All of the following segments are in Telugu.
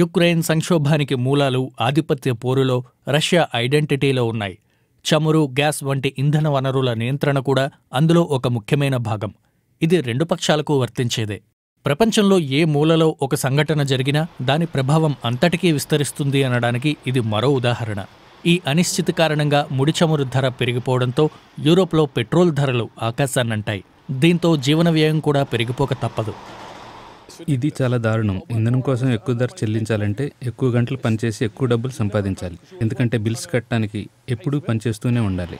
యుక్రెయిన్ సంక్షోభానికి మూలాలు ఆధిపత్య పోరులో రష్యా ఐడెంటిటీలో ఉన్నాయి చమురు గ్యాస్ వంటి ఇంధన వనరుల నియంత్రణ కూడా అందులో ఒక ముఖ్యమైన భాగం ఇది రెండు పక్షాలకు వర్తించేదే ప్రపంచంలో ఏ మూలలో ఒక సంఘటన జరిగినా దాని ప్రభావం అంతటికీ విస్తరిస్తుంది అనడానికి ఇది మరో ఉదాహరణ ఈ అనిశ్చితి కారణంగా ముడి చమురు ధర పెరిగిపోవడంతో యూరోప్లో పెట్రోల్ ధరలు ఆకాశాన్నంటాయి దీంతో జీవన వ్యయం కూడా పెరిగిపోక తప్పదు ఇది చాలా దారుణం ఇంధనం కోసం ఎక్కువ ధర చెల్లించాలంటే ఎక్కువ గంటలు పనిచేసి ఎక్కువ డబ్బులు సంపాదించాలి ఎందుకంటే బిల్స్ కట్టడానికి ఎప్పుడూ పనిచేస్తూనే ఉండాలి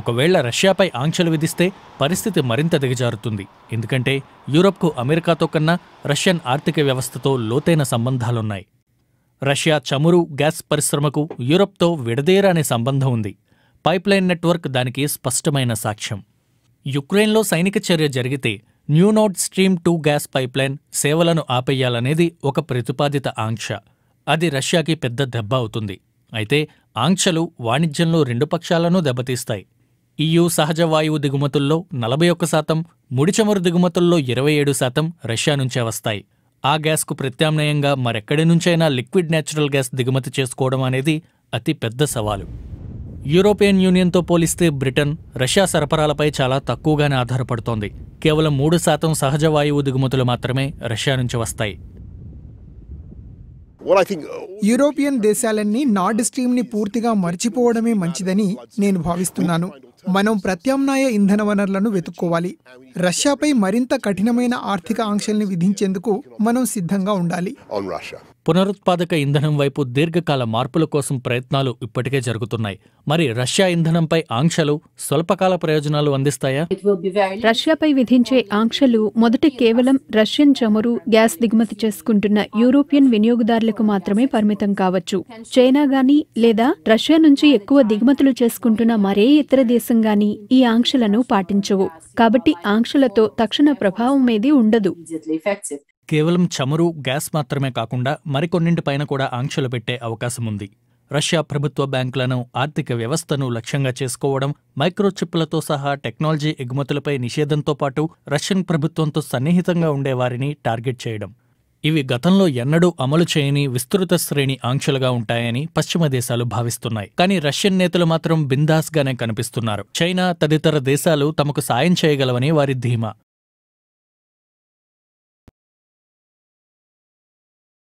ఒకవేళ రష్యాపై ఆంక్షలు విధిస్తే పరిస్థితి మరింత దిగజారుతుంది ఎందుకంటే యూరప్కు అమెరికాతో కన్నా రష్యన్ ఆర్థిక వ్యవస్థతో లోతైన సంబంధాలున్నాయి రష్యా చమురు గ్యాస్ పరిశ్రమకు యూరప్తో విడదేరానే సంబంధం ఉంది పైప్లైన్ నెట్వర్క్ దానికి స్పష్టమైన సాక్ష్యం యుక్రెయిన్లో సైనిక చర్య జరిగితే Nord stream two gas pipeline సేవలను ఆపేయాలనేది ఒక ప్రతిపాదిత ఆంక్ష అది రష్యాకి పెద్ద దెబ్బ అవుతుంది అయితే ఆంక్షలు వాణిజ్యంలో రెండు పక్షాలను దెబ్బతీస్తాయి ఈయూ సహజ వాయువు దిగుమతుల్లో నలభై ఒక్క శాతం ముడిచమురు దిగుమతుల్లో ఇరవై ఏడు శాతం రష్యా నుంచే వస్తాయి ఆ గ్యాస్కు ప్రత్యామ్నాయంగా మరెక్కడి నుంచైనా లిక్విడ్ నేచురల్ గ్యాస్ దిగుమతి చేసుకోవడం అనేది అతి పెద్ద సవాలు యూరోపియన్ యూనియన్తో పోలిస్తే బ్రిటన్ రష్యా సరఫరాలపై చాలా తక్కువగానే ఆధారపడుతోంది కేవలం మూడు శాతం సహజ వాయువు దిగుమతులు మాత్రమే రష్యా నుంచి వస్తాయి uh, యూరోపియన్ దేశాలన్నీ నార్డ్ స్ట్రీమ్ని పూర్తిగా మర్చిపోవడమే మంచిదని నేను భావిస్తున్నాను మనం ప్రత్యామ్నాయ ఇంధన వనరులను వెతుక్కోవాలి రష్యాపై మరింత కఠినమైన ఆర్థిక ఆంక్షల్ని విధించేందుకు మనం సిద్ధంగా ఉండాలి పునరుత్పాదక ఇంధనం వైపు దీర్ఘకాల మార్పుల కోసం ప్రయత్నాలు ఇప్పటికే జరుగుతున్నాయి మరి రష్యా ఇంధనంపై ఆంక్షలు స్వల్పకాల ప్రయోజనాలు అందిస్తాయా రష్యాపై విధించే ఆంక్షలు మొదట కేవలం రష్యన్ చమురు గ్యాస్ దిగుమతి చేసుకుంటున్న యూరోపియన్ వినియోగదారులకు మాత్రమే పరిమితం కావచ్చు చైనా గాని లేదా రష్యా నుంచి ఎక్కువ దిగుమతులు చేసుకుంటున్న మరే ఇతర దేశం గాని ఈ ఆంక్షలను పాటించవు కాబట్టి ఆంక్షలతో తక్షణ ప్రభావం ఏది ఉండదు కేవలం చమురు గ్యాస్ మాత్రమే కాకుండా మరికొన్నింటిపైన కూడా ఆంక్షలు పెట్టే అవకాశముంది రష్యా ప్రభుత్వ బ్యాంకులను ఆర్థిక వ్యవస్థను లక్ష్యంగా చేసుకోవడం మైక్రోచిప్పులతో సహా టెక్నాలజీ ఎగుమతులపై నిషేధంతో పాటు రష్యన్ ప్రభుత్వంతో సన్నిహితంగా ఉండేవారిని టార్గెట్ చేయడం ఇవి గతంలో ఎన్నడూ అమలు చేయని విస్తృత శ్రేణి ఆంక్షలుగా ఉంటాయని పశ్చిమ దేశాలు భావిస్తున్నాయి కానీ రష్యన్ నేతలు మాత్రం బిందాస్గానే కనిపిస్తున్నారు చైనా తదితర దేశాలు తమకు సాయం చేయగలవని వారి ధీమా